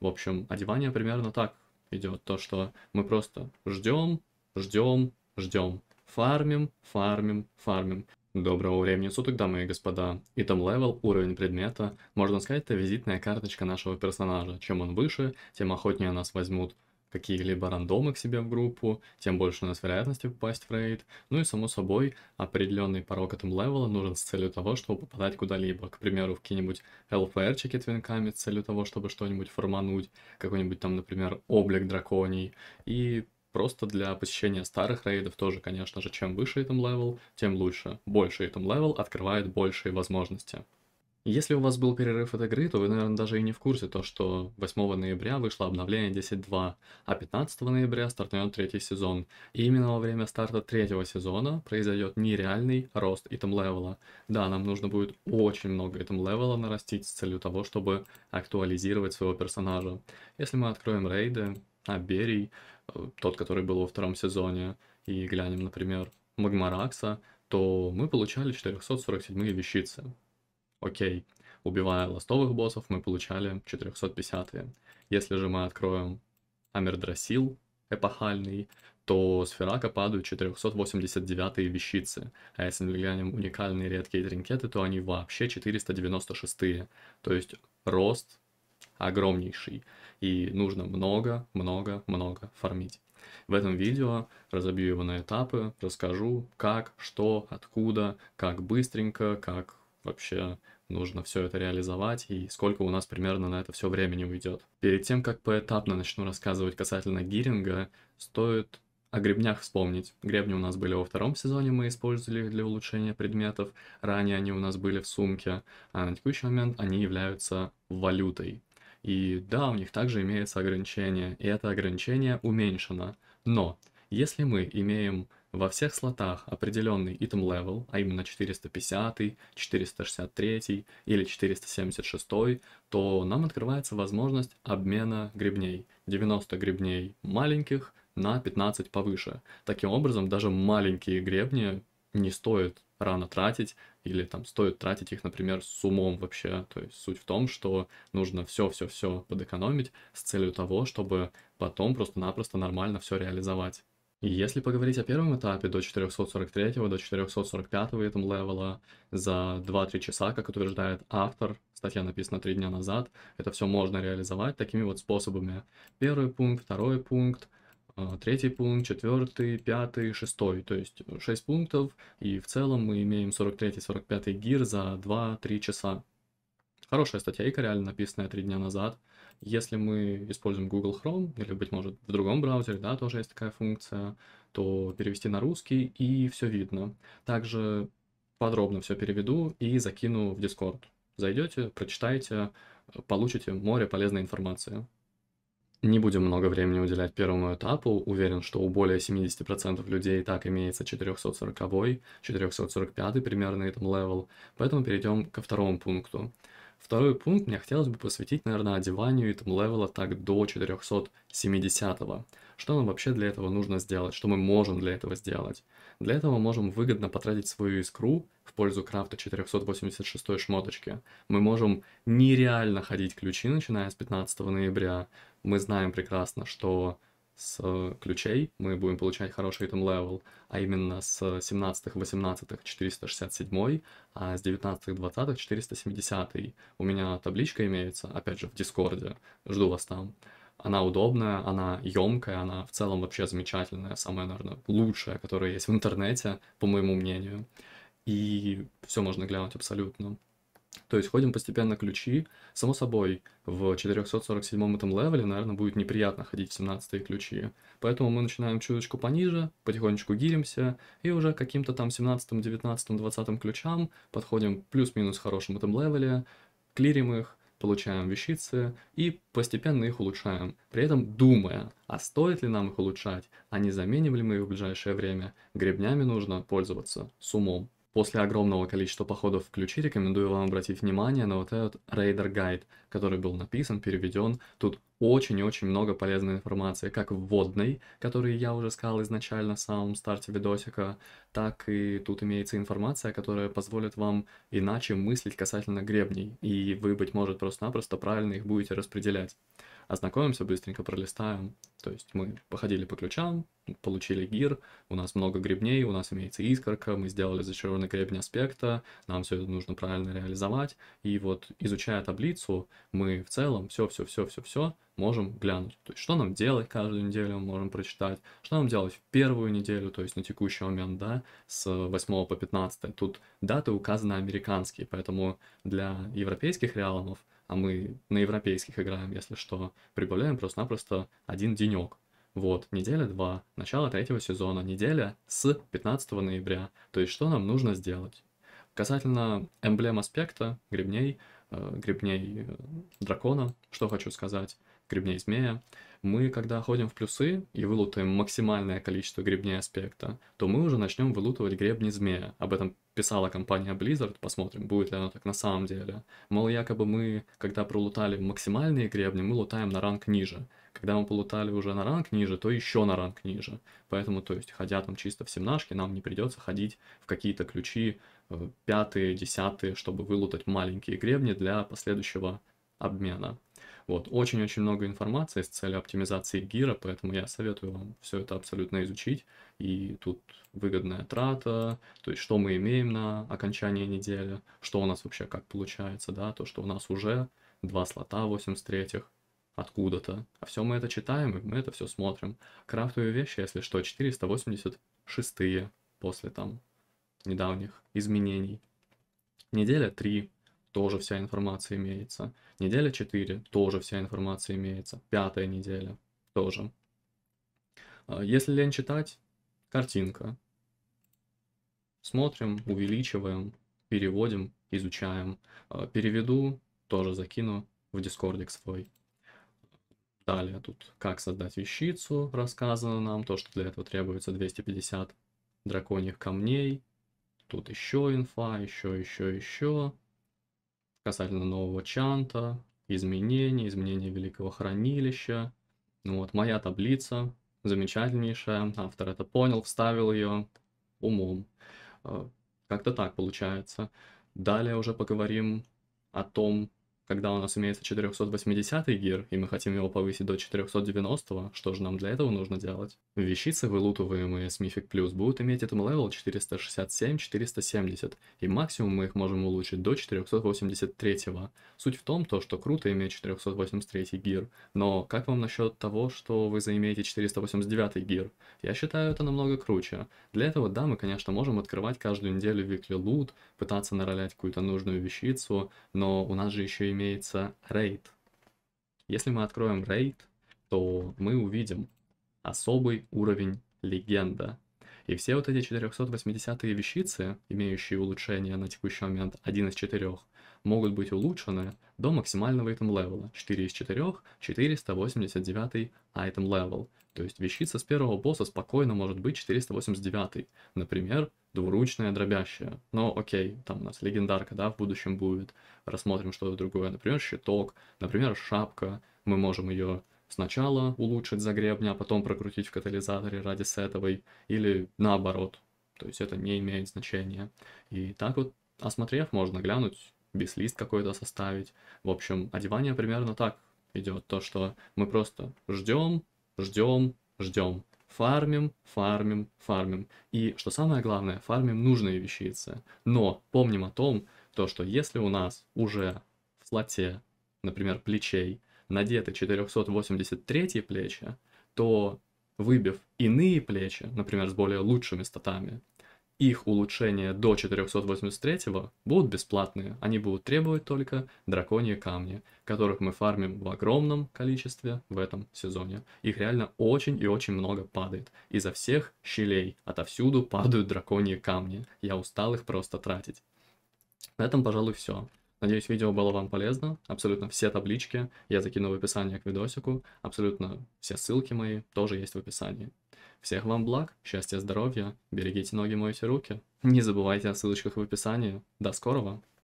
В общем, одевание примерно так идет. То, что мы просто ждем, ждем, ждем. Фармим, фармим, фармим. Доброго времени суток, дамы и господа. Item левел уровень предмета, можно сказать, это визитная карточка нашего персонажа. Чем он выше, тем охотнее нас возьмут какие-либо рандомы к себе в группу, тем больше у нас вероятности попасть в рейд. Ну и само собой, определенный порог этому левела нужен с целью того, чтобы попадать куда-либо. К примеру, в какие-нибудь ЛФРчики твинками с целью того, чтобы что-нибудь формануть, какой-нибудь там, например, облик драконий. И просто для посещения старых рейдов тоже, конечно же, чем выше этом левел, тем лучше. Больше этом левел открывает большие возможности. Если у вас был перерыв от игры, то вы, наверное, даже и не в курсе то, что 8 ноября вышло обновление 10.2, а 15 ноября стартует третий сезон. И именно во время старта третьего сезона произойдет нереальный рост итем-левела. Да, нам нужно будет очень много итем-левела нарастить с целью того, чтобы актуализировать своего персонажа. Если мы откроем рейды, Аберий, э, тот, который был во втором сезоне, и глянем, например, Магмаракса, то мы получали 447 вещицы. Окей, убивая ластовых боссов, мы получали 450 -е. Если же мы откроем Амердрасил, эпохальный, то с Ферака падают 489 вещицы. А если мы глянем уникальные редкие тринкеты, то они вообще 496. -е. То есть рост огромнейший. И нужно много, много, много фармить. В этом видео разобью его на этапы, расскажу как, что, откуда, как быстренько, как вообще нужно все это реализовать и сколько у нас примерно на это все времени уйдет. Перед тем, как поэтапно начну рассказывать касательно гиринга, стоит о гребнях вспомнить. Гребни у нас были во втором сезоне, мы использовали их для улучшения предметов. Ранее они у нас были в сумке, а на текущий момент они являются валютой. И да, у них также имеется ограничение, и это ограничение уменьшено. Но если мы имеем во всех слотах определенный item level, а именно 450, 463 или 476, то нам открывается возможность обмена грибней, 90 грибней маленьких на 15 повыше. Таким образом, даже маленькие гребни не стоит рано тратить, или там стоит тратить их, например, с умом вообще. То есть суть в том, что нужно все-все-все подэкономить с целью того, чтобы потом просто-напросто нормально все реализовать. Если поговорить о первом этапе до 443 до 445 этом левела за 2-3 часа, как утверждает автор, статья написана 3 дня назад, это все можно реализовать такими вот способами. Первый пункт, второй пункт, э, третий пункт, четвертый, пятый, шестой, то есть 6 пунктов, и в целом мы имеем 43-45 гир за 2-3 часа. Хорошая статья, Ика, реально написанная 3 дня назад, если мы используем Google Chrome или, быть может, в другом браузере, да, тоже есть такая функция, то перевести на русский и все видно. Также подробно все переведу и закину в Discord. Зайдете, прочитаете, получите море полезной информации. Не будем много времени уделять первому этапу. Уверен, что у более 70% людей так имеется 440 445-й примерно этом левел. Поэтому перейдем ко второму пункту. Второй пункт мне хотелось бы посвятить, наверное, одеванию item левела так до 470 -го. Что нам вообще для этого нужно сделать? Что мы можем для этого сделать? Для этого можем выгодно потратить свою искру в пользу крафта 486 шмоточки. Мы можем нереально ходить ключи, начиная с 15 ноября. Мы знаем прекрасно, что с ключей мы будем получать хороший item level, а именно с 17, 18, 467, а с 19, 20, 470. У меня табличка имеется, опять же, в Дискорде, жду вас там. Она удобная, она емкая, она в целом вообще замечательная, самая, наверное, лучшая, которая есть в интернете, по моему мнению. И все можно глянуть абсолютно. То есть ходим постепенно ключи. Само собой, в 447 этом левеле, наверное, будет неприятно ходить в 17 ключи. Поэтому мы начинаем чуточку пониже, потихонечку гиримся, и уже каким-то там 17, 19, 20 ключам подходим плюс-минус хорошим этом левеле, клирим их, получаем вещицы и постепенно их улучшаем, при этом думая, а стоит ли нам их улучшать, а не заменим ли мы их в ближайшее время. Гребнями нужно пользоваться с умом. После огромного количества походов в ключи рекомендую вам обратить внимание на вот этот Raider Guide, который был написан, переведен. Тут очень очень много полезной информации, как вводной, который я уже сказал изначально в самом старте видосика, так и тут имеется информация, которая позволит вам иначе мыслить касательно гребней, и вы, быть может, просто-напросто правильно их будете распределять. Ознакомимся, быстренько пролистаем. То есть мы походили по ключам, получили гир, у нас много гребней, у нас имеется искорка, мы сделали зачарованный гребень аспекта, нам все это нужно правильно реализовать, и вот изучая таблицу, мы в целом все-все-все-все-все можем глянуть, то есть что нам делать каждую неделю, мы можем прочитать, что нам делать в первую неделю, то есть на текущий момент, да, с 8 по 15, тут даты указаны американские, поэтому для европейских реалмов, а мы на европейских играем, если что, прибавляем просто-напросто один денек, вот, неделя 2, начало третьего сезона, неделя с 15 ноября. То есть, что нам нужно сделать? Касательно эмблем аспекта, гребней – Э, гребней э, дракона, что хочу сказать, гребней змея, мы, когда ходим в плюсы и вылутаем максимальное количество гребней аспекта, то мы уже начнем вылутывать гребни змея. Об этом писала компания Blizzard, посмотрим, будет ли оно так на самом деле. Мол, якобы мы, когда пролутали максимальные гребни, мы лутаем на ранг ниже. Когда мы полутали уже на ранг ниже, то еще на ранг ниже. Поэтому, то есть, ходя там чисто в семнашке, нам не придется ходить в какие-то ключи пятые, десятые, чтобы вылутать маленькие гребни для последующего обмена. Вот, очень-очень много информации с целью оптимизации гира, поэтому я советую вам все это абсолютно изучить. И тут выгодная трата, то есть что мы имеем на окончании недели, что у нас вообще как получается, да, то, что у нас уже два слота 83 откуда-то. А все мы это читаем, и мы это все смотрим. Крафтовые вещи, если что, 486 после там недавних изменений. Неделя 3 тоже вся информация имеется. Неделя 4 тоже вся информация имеется. Пятая неделя тоже. А, если лень читать, картинка. Смотрим, увеличиваем, переводим, изучаем. А, переведу, тоже закину в дискордик свой. Далее тут как создать вещицу, рассказано нам, то, что для этого требуется 250 драконьих камней, Тут еще инфа, еще, еще, еще. Касательно нового чанта, изменений, изменений великого хранилища. Ну вот, моя таблица, замечательнейшая. Автор это понял, вставил ее умом. Э, как-то так получается. Далее уже поговорим о том, когда у нас имеется 480 гир, и мы хотим его повысить до 490, что же нам для этого нужно делать? Вещицы, вылутываемые с Мифик Плюс, будут иметь этому левел 467-470, и максимум мы их можем улучшить до 483. Суть в том, то, что круто иметь 483 гир, но как вам насчет того, что вы заимеете 489 гир? Я считаю это намного круче. Для этого, да, мы, конечно, можем открывать каждую неделю викли лут, пытаться наролять какую-то нужную вещицу, но у нас же еще и имеется RAID. Если мы откроем RAID, то мы увидим особый уровень легенда. И все вот эти 480 вещицы, имеющие улучшение на текущий момент 1 из 4, могут быть улучшены до максимального item левела 4 из 4, 489 item level. То есть вещица с первого босса спокойно может быть 489, например, двуручная дробящая. Но окей, там у нас легендарка, да, в будущем будет. Рассмотрим что-то другое, например, щиток, например, шапка. Мы можем ее сначала улучшить за гребня, а потом прокрутить в катализаторе ради сетовой, или наоборот. То есть это не имеет значения. И так вот, осмотрев, можно глянуть, бислист какой-то составить. В общем, одевание примерно так идет. То, что мы просто ждем, ждем, ждем. Фармим, фармим, фармим. И что самое главное, фармим нужные вещицы. Но помним о том, то, что если у нас уже в слоте, например, плечей, надеты 483 плечи, то выбив иные плечи, например, с более лучшими статами, их улучшения до 483 будут бесплатные. Они будут требовать только драконьи камни, которых мы фармим в огромном количестве в этом сезоне. Их реально очень и очень много падает. Изо всех щелей отовсюду падают драконьи камни. Я устал их просто тратить. На этом, пожалуй, все. Надеюсь, видео было вам полезно. Абсолютно все таблички я закину в описание к видосику. Абсолютно все ссылки мои тоже есть в описании. Всех вам благ, счастья, здоровья, берегите ноги, мойте руки. Не забывайте о ссылочках в описании. До скорого!